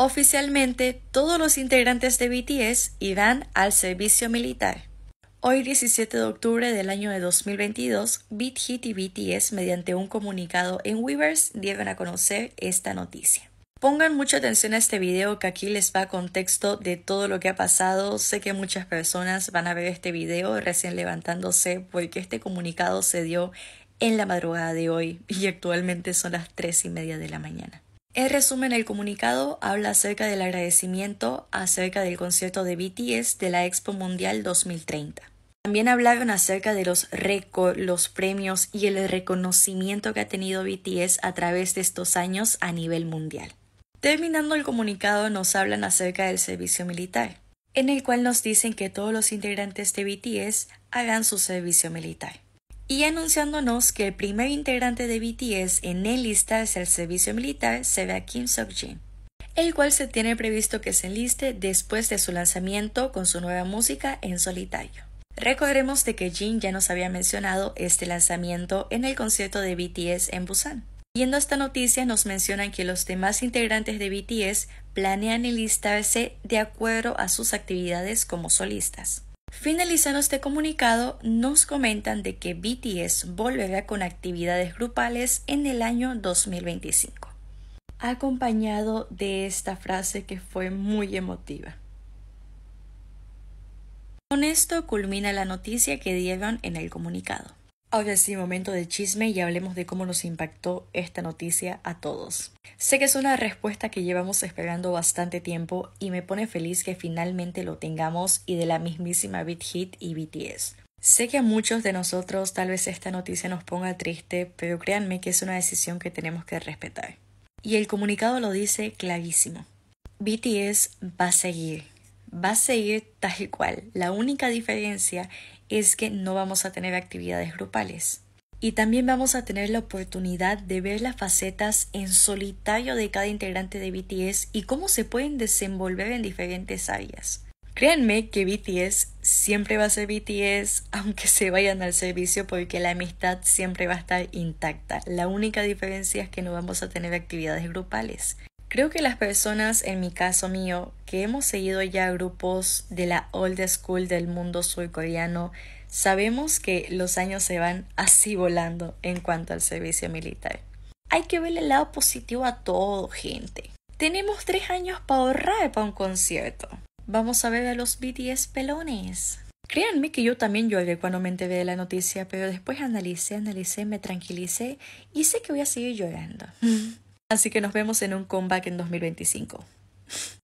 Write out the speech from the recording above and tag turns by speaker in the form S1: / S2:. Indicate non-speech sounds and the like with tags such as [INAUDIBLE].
S1: Oficialmente, todos los integrantes de BTS irán al servicio militar. Hoy 17 de octubre del año de 2022, BitHit y BTS mediante un comunicado en Weavers dieron a conocer esta noticia. Pongan mucha atención a este video que aquí les va contexto de todo lo que ha pasado. Sé que muchas personas van a ver este video recién levantándose porque este comunicado se dio en la madrugada de hoy y actualmente son las 3 y media de la mañana. En resumen, el comunicado habla acerca del agradecimiento acerca del concierto de BTS de la Expo Mundial 2030. También hablaron acerca de los récords, los premios y el reconocimiento que ha tenido BTS a través de estos años a nivel mundial. Terminando el comunicado nos hablan acerca del servicio militar, en el cual nos dicen que todos los integrantes de BTS hagan su servicio militar y anunciándonos que el primer integrante de BTS en enlistarse al servicio militar será Kim Seokjin, jin el cual se tiene previsto que se enliste después de su lanzamiento con su nueva música en solitario. Recordemos de que Jin ya nos había mencionado este lanzamiento en el concierto de BTS en Busan. Yendo esta noticia nos mencionan que los demás integrantes de BTS planean enlistarse de acuerdo a sus actividades como solistas. Finalizando este comunicado, nos comentan de que BTS volverá con actividades grupales en el año 2025, acompañado de esta frase que fue muy emotiva. Con esto culmina la noticia que dieron en el comunicado. Ahora sí, momento de chisme y hablemos de cómo nos impactó esta noticia a todos. Sé que es una respuesta que llevamos esperando bastante tiempo y me pone feliz que finalmente lo tengamos y de la mismísima Big Hit y BTS. Sé que a muchos de nosotros tal vez esta noticia nos ponga triste, pero créanme que es una decisión que tenemos que respetar. Y el comunicado lo dice clarísimo. BTS va a seguir va a seguir tal cual. La única diferencia es que no vamos a tener actividades grupales. Y también vamos a tener la oportunidad de ver las facetas en solitario de cada integrante de BTS y cómo se pueden desenvolver en diferentes áreas. Créanme que BTS siempre va a ser BTS [LAUGHS] aunque se vayan al servicio porque la amistad siempre va a estar intacta. La única diferencia es que no vamos a tener actividades grupales. Creo que las personas, en mi caso mío, que hemos seguido ya grupos de la old school del mundo surcoreano, sabemos que los años se van así volando en cuanto al servicio militar. Hay que ver el lado positivo a todo, gente. Tenemos tres años para ahorrar para un concierto. Vamos a ver a los BTS pelones. Créanme que yo también lloré cuando me enteré de la noticia, pero después analicé, analicé, me tranquilicé y sé que voy a seguir llorando. [LAUGHS] Así que nos vemos en un comeback en 2025.